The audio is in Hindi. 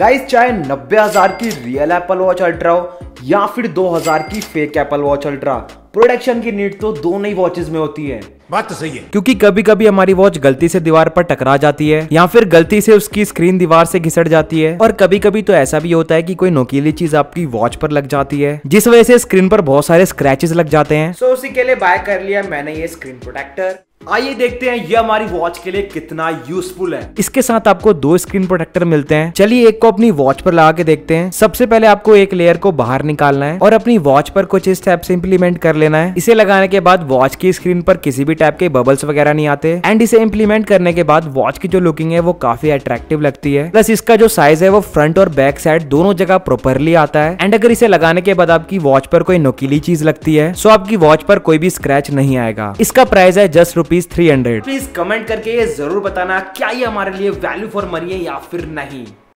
गाइस चाहे नब्बे हजार की रियल एप्पल वॉच अल्ट्रा हो या फिर 2000 की fake Apple watch ultra production की नीड तो दो नई वॉचेस में होती है बात तो सही है क्योंकि कभी कभी हमारी वॉच गलती से दीवार पर टकरा जाती है या फिर गलती से उसकी स्क्रीन दीवार से घिसट जाती है और कभी कभी तो ऐसा भी होता है कि कोई नोकीली चीज आपकी वॉच पर लग जाती है जिस वजह से स्क्रीन पर बहुत सारे स्क्रैचेस लग जाते हैं सो so, उसी के लिए बाय कर लिया मैंने ये स्क्रीन प्रोटेक्टर आइए देखते हैं ये हमारी वॉच के लिए कितना यूजफुल है इसके साथ आपको दो स्क्रीन प्रोटेक्टर मिलते हैं चलिए एक को अपनी वॉच पर लगा के देखते हैं सबसे पहले आपको एक लेयर को बाहर निकालना है और अपनी वॉच पर कुछ इस टाइप से इम्प्लीमेंट कर लेना है इसे लगाने के बाद वॉच की स्क्रीन पर किसी भी टाइप के बबल्स वगैरह नहीं आते एंड इसे इम्प्लीमेंट करने के बाद वॉच की जो लुकिंग है वो काफी अट्रैक्टिव लगती है प्लस इसका जो साइज है वो फ्रंट और बैक साइड दोनों जगह प्रोपरली आता है एंड अगर इसे लगाने के बाद आपकी वॉच पर कोई नोकीली चीज लगती है सो तो आपकी वॉच पर कोई भी स्क्रैच नहीं आएगा इसका प्राइस है just rupees rupees three hundred please comment करके ये जरूर बताना क्या ये हमारे लिए वैल्यू फॉर मनी है या फिर नहीं